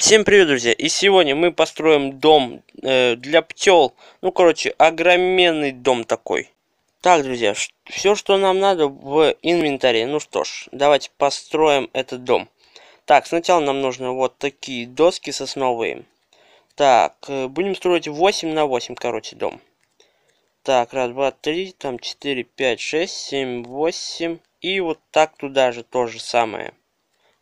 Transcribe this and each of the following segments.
Всем привет, друзья! И сегодня мы построим дом э, для пчел. Ну, короче, огроменный дом такой. Так, друзья, все, что нам надо в инвентаре. Ну что ж, давайте построим этот дом. Так, сначала нам нужно вот такие доски сосновые. Так, э, будем строить 8 на 8, короче, дом. Так, раз, два, три, там, четыре, пять, шесть, семь, восемь. И вот так туда же то же самое.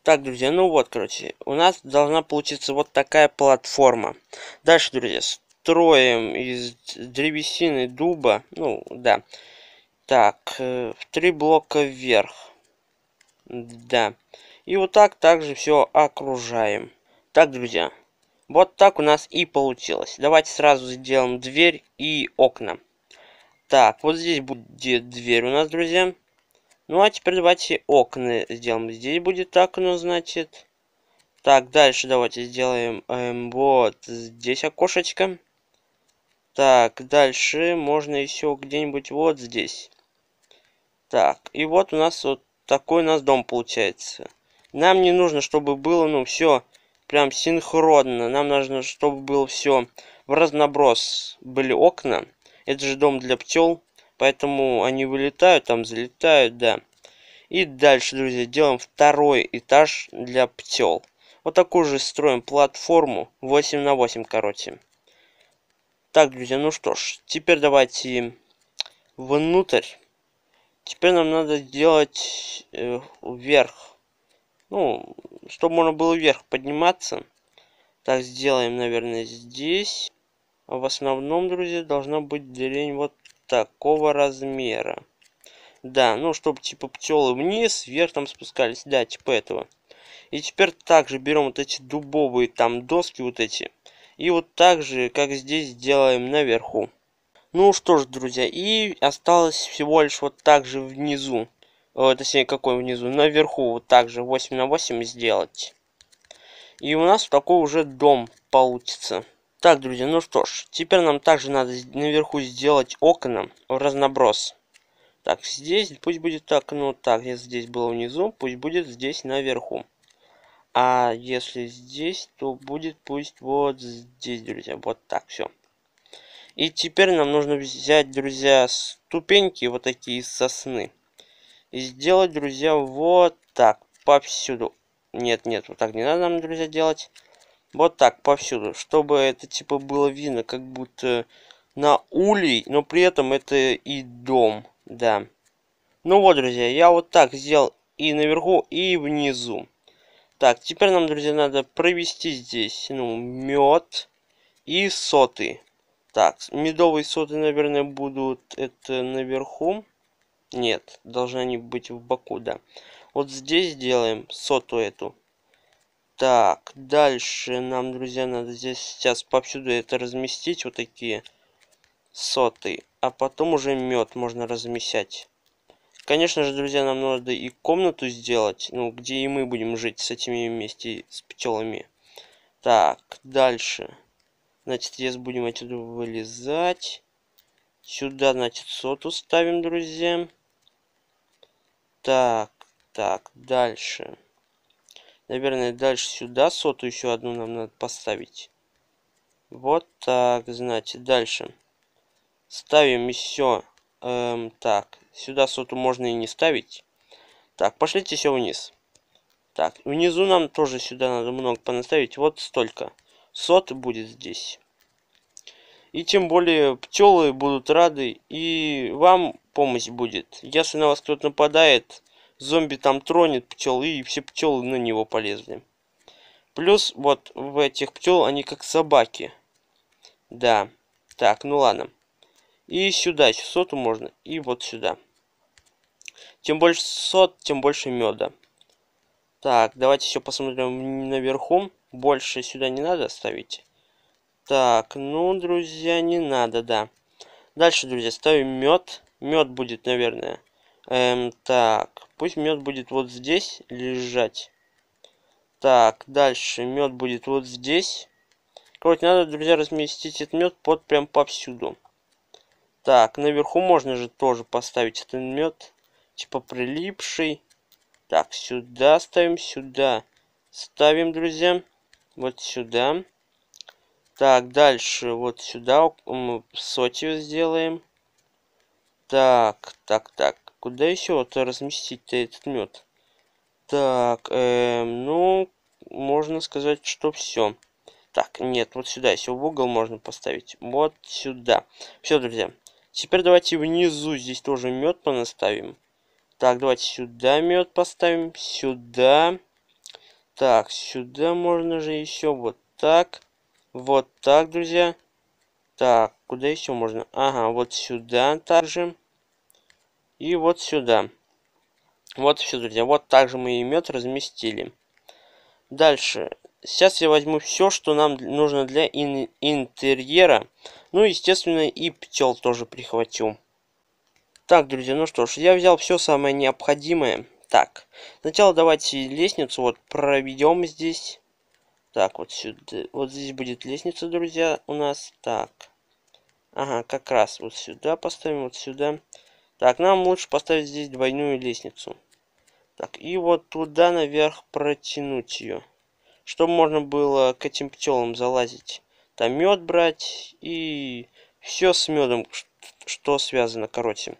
Так, друзья, ну вот, короче, у нас должна получиться вот такая платформа. Дальше, друзья, строим из древесины дуба, ну, да. Так, э, в три блока вверх. Да. И вот так также все окружаем. Так, друзья, вот так у нас и получилось. Давайте сразу сделаем дверь и окна. Так, вот здесь будет дверь у нас, друзья. Ну, а теперь давайте окна сделаем. Здесь будет окно, значит. Так, дальше давайте сделаем эм, вот здесь окошечко. Так, дальше можно еще где-нибудь вот здесь. Так, и вот у нас вот такой у нас дом получается. Нам не нужно, чтобы было, ну, все прям синхронно. Нам нужно, чтобы было все в разноброс. Были окна. Это же дом для пчел. Поэтому они вылетают, там залетают, да. И дальше, друзья, делаем второй этаж для пчел. Вот такую же строим платформу 8 на 8, короче. Так, друзья, ну что ж, теперь давайте внутрь. Теперь нам надо сделать э, вверх. Ну, чтобы можно было вверх подниматься. Так, сделаем, наверное, здесь. А в основном, друзья, должна быть дерень вот такого размера. Да, ну, чтобы типа пчелы вниз, вверх там спускались. Да, типа этого. И теперь также берем вот эти дубовые там доски вот эти. И вот так же, как здесь, делаем наверху. Ну что ж, друзья, и осталось всего лишь вот так же внизу. Э, точнее, какой внизу? Наверху вот так же 8 на 8 сделать. И у нас такой уже дом получится. Так, друзья, ну что ж, теперь нам также надо наверху сделать окна в разноброс. Так, здесь пусть будет окно ну так, если здесь было внизу, пусть будет здесь наверху. А если здесь, то будет пусть вот здесь, друзья, вот так, все. И теперь нам нужно взять, друзья, ступеньки вот такие из сосны. И сделать, друзья, вот так, повсюду. Нет, нет, вот так не надо нам, друзья, делать. Вот так, повсюду. Чтобы это типа было видно, как будто на улей, но при этом это и дом, да. Ну вот, друзья, я вот так сделал и наверху, и внизу. Так, теперь нам, друзья, надо провести здесь, ну, мед и соты. Так, медовые соты, наверное, будут это наверху. Нет, должны они быть в боку, да. Вот здесь делаем соту эту. Так, дальше нам, друзья, надо здесь сейчас повсюду это разместить, вот такие соты. А потом уже мед можно размещать. Конечно же, друзья, нам надо и комнату сделать, ну, где и мы будем жить с этими вместе, с пчелами. Так, дальше. Значит, здесь будем отсюда вылезать. Сюда, значит, соту ставим, друзья. Так, так, дальше. Дальше. Наверное, дальше сюда соту еще одну нам надо поставить. Вот так, значит, дальше. Ставим еще. Эм, так, сюда соту можно и не ставить. Так, пошлите все вниз. Так, внизу нам тоже сюда надо много понаставить. Вот столько. Сот будет здесь. И тем более пчелы будут рады, и вам помощь будет. Если на вас кто-то нападает, зомби там тронет пчел и все пчелы на него полезли. Плюс вот в этих пчел они как собаки. Да. Так, ну ладно. И сюда, соту можно, и вот сюда. Чем больше сот, тем больше меда. Так, давайте все посмотрим наверху. Больше сюда не надо ставить. Так, ну, друзья, не надо, да. Дальше, друзья, ставим мед. Мед будет, наверное, Эм, так, пусть мед будет вот здесь лежать. Так, дальше мед будет вот здесь. Короче, надо, друзья, разместить этот мед под прям повсюду. Так, наверху можно же тоже поставить этот мед. Типа прилипший. Так, сюда ставим, сюда. Ставим, друзья. Вот сюда. Так, дальше вот сюда мы сотью сделаем. Так, так, так. Куда еще вот разместить этот мед? Так, эм, ну, можно сказать, что все. Так, нет, вот сюда, еще в угол можно поставить. Вот сюда. Все, друзья. Теперь давайте внизу здесь тоже мед понаставим. Так, давайте сюда мед поставим. Сюда. Так, сюда можно же еще вот так. Вот так, друзья. Так, куда еще можно? Ага, вот сюда также и вот сюда. Вот все, друзья. Вот также мы и мед разместили. Дальше. Сейчас я возьму все, что нам нужно для ин интерьера. Ну, естественно, и пчел тоже прихватил. Так, друзья, ну что ж, я взял все самое необходимое. Так, сначала давайте лестницу вот проведем здесь. Так, вот сюда. Вот здесь будет лестница, друзья, у нас. Так. Ага, как раз вот сюда поставим, вот сюда. Так, нам лучше поставить здесь двойную лестницу. Так, и вот туда наверх протянуть ее. Чтобы можно было к этим пчелам залазить. Там мед брать и все с медом, что связано, короче.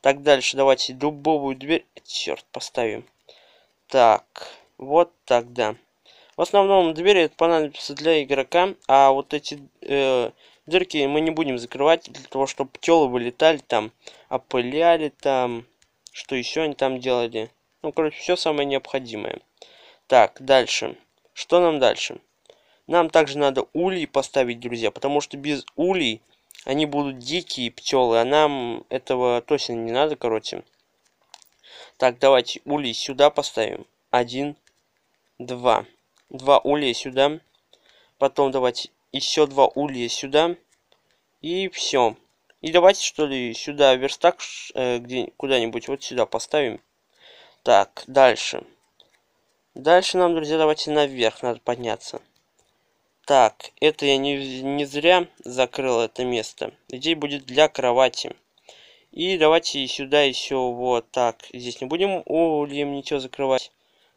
Так, дальше давайте дубовую дверь. Черт, поставим. Так, вот тогда В основном двери понадобятся для игрока, а вот эти э, дырки мы не будем закрывать, для того, чтобы пчелы вылетали там, опыляли там, что еще они там делали. Ну, короче, все самое необходимое. Так, дальше. Что нам дальше? Нам также надо улей поставить, друзья, потому что без улей они будут дикие пчелы, а нам этого точно не надо, короче. Так, давайте улей сюда поставим. Один, два. Два улей сюда. Потом давайте еще два улья сюда. И все. И давайте, что ли, сюда верстак э, где куда-нибудь вот сюда поставим. Так, дальше. Дальше нам, друзья, давайте наверх надо подняться. Так, это я не, не зря закрыл это место. Здесь будет для кровати. И давайте сюда еще вот так. Здесь не будем ульем ничего закрывать.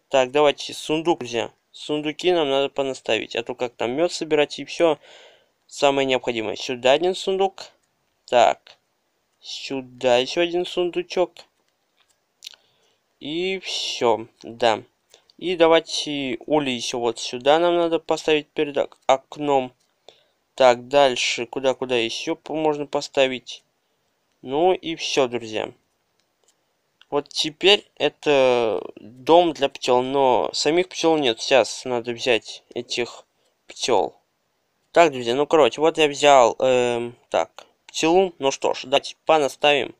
Так, давайте сундук, друзья. Сундуки нам надо понаставить, а то как там мед собирать и все самое необходимое. Сюда один сундук. Так. Сюда еще один сундучок. И все, да. И давайте Оли еще вот сюда нам надо поставить перед окном. Так, дальше куда-куда еще можно поставить. Ну и все, друзья. Вот теперь это дом для пчел, но самих пчел нет. Сейчас надо взять этих пчел. Так, друзья, ну короче, вот я взял, эм, так, пчелу. Ну что ж, давайте понаставим.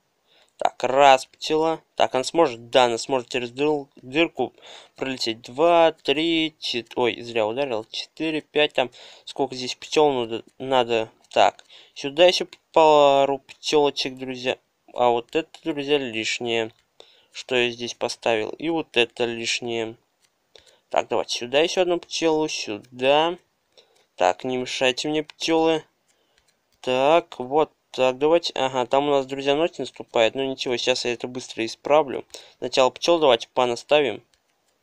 Так, раз пчела. Так, она сможет, да, она сможет через дыр, дырку пролететь. Два, три, чет... ой, зря ударил. Четыре, пять, там, сколько здесь пчел надо, надо. Так, сюда еще пару пчелочек, друзья. А вот это, друзья, лишнее что я здесь поставил. И вот это лишнее. Так, давайте сюда еще одну пчелу, сюда. Так, не мешайте мне, пчелы. Так, вот так, давайте... Ага, там у нас, друзья, ночь наступает. но ну, ничего, сейчас я это быстро исправлю. Сначала пчел давайте понаставим.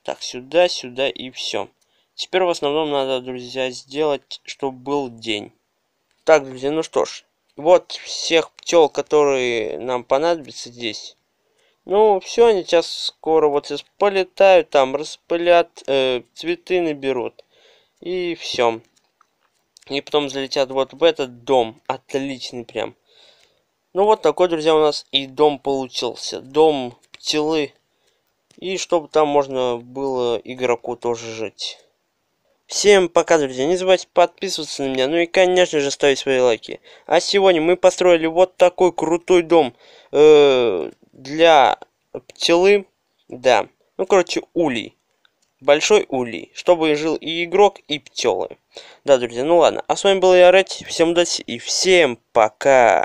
Так, сюда, сюда и все. Теперь в основном надо, друзья, сделать, чтобы был день. Так, друзья, ну что ж. Вот всех пчел, которые нам понадобятся здесь. Ну, все, они сейчас скоро вот сейчас полетают там, распылят, э, цветы наберут. И все. И потом залетят вот в этот дом. Отличный прям. Ну вот такой, друзья, у нас и дом получился. Дом пчелы. И чтобы там можно было игроку тоже жить. Всем пока, друзья. Не забывайте подписываться на меня. Ну и, конечно же, ставить свои лайки. А сегодня мы построили вот такой крутой дом. Э для пчелы, да. Ну, короче, улей. Большой улей, чтобы жил и игрок, и пчелы. Да, друзья, ну ладно. А с вами был я, Рэд. Всем удачи и всем пока.